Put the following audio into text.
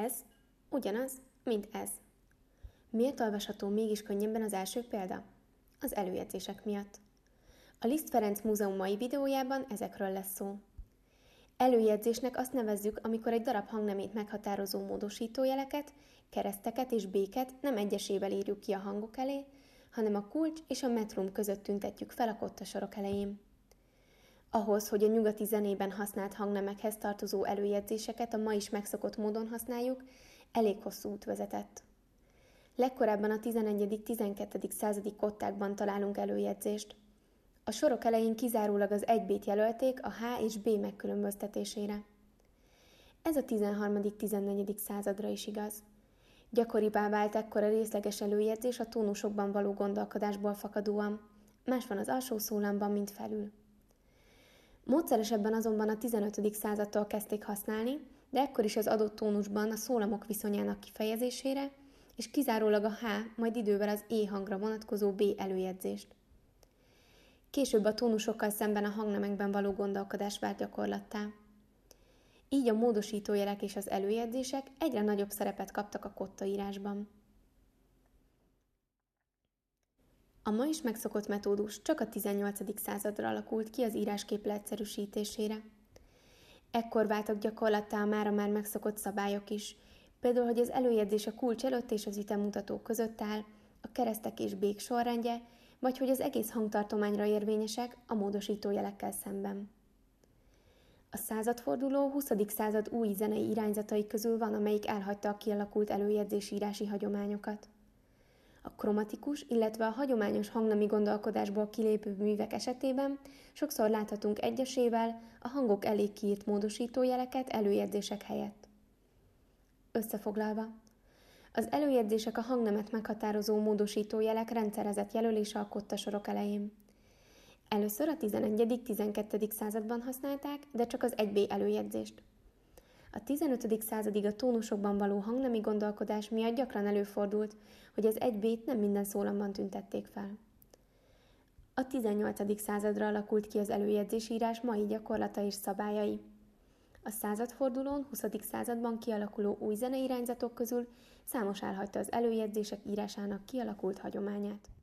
Ez ugyanaz, mint ez. Miért olvasható mégis könnyebben az első példa? Az előjegyzések miatt. A Liszt Ferenc Múzeum mai videójában ezekről lesz szó. Előjegyzésnek azt nevezzük, amikor egy darab hangnemét meghatározó módosítójeleket, kereszteket és béket nem egyesével írjuk ki a hangok elé, hanem a kulcs és a metrum között tüntetjük fel a kotta sorok elején. Ahhoz, hogy a nyugati zenében használt hangnemekhez tartozó előjegyzéseket a ma is megszokott módon használjuk, elég hosszú út vezetett. Legkorábban a 11.-12. századi kottákban találunk előjegyzést. A sorok elején kizárólag az 1B-t jelölték a H és B megkülönböztetésére. Ez a 13.-14. századra is igaz. Gyakoribá vált ekkor a részleges előjegyzés a tónusokban való gondolkodásból fakadóan. Más van az alsó szólamban, mint felül. Módszeresebben azonban a 15. századtól kezdték használni, de ekkor is az adott tónusban a szólamok viszonyának kifejezésére, és kizárólag a H, majd idővel az E hangra vonatkozó B előjegyzést. Később a tónusokkal szemben a hangnemekben való gondolkodás vált gyakorlattá. Így a módosítójelek és az előjegyzések egyre nagyobb szerepet kaptak a kottaírásban. A ma is megszokott metódus csak a 18. századra alakult ki az íráskép leegyszerűsítésére. Ekkor váltak gyakorlattá a mára már megszokott szabályok is, például, hogy az előjegyzés a kulcs előtt és az ütemmutató között áll, a keresztek és bék sorrendje, vagy hogy az egész hangtartományra érvényesek a módosító jelekkel szemben. A századforduló 20. század új zenei irányzatai közül van, amelyik elhagyta a kialakult előjegyzés írási hagyományokat. A kromatikus, illetve a hagyományos hangnemi gondolkodásból kilépő művek esetében sokszor láthatunk egyesével a hangok elé kiírt jeleket előjegyzések helyett. Összefoglalva, az előjegyzések a hangnemet meghatározó jelek rendszerezett jelölése alkotta sorok elején. Először a 11.-12. században használták, de csak az 1B előjegyzést – a 15. századig a tónusokban való hangnemi gondolkodás miatt gyakran előfordult, hogy az egybét nem minden szólamban tüntették fel. A 18. századra alakult ki az előjegyzésírás mai gyakorlata és szabályai. A századfordulón, 20. században kialakuló új zeneirányzatok közül számos elhagyta az előjegyzések írásának kialakult hagyományát.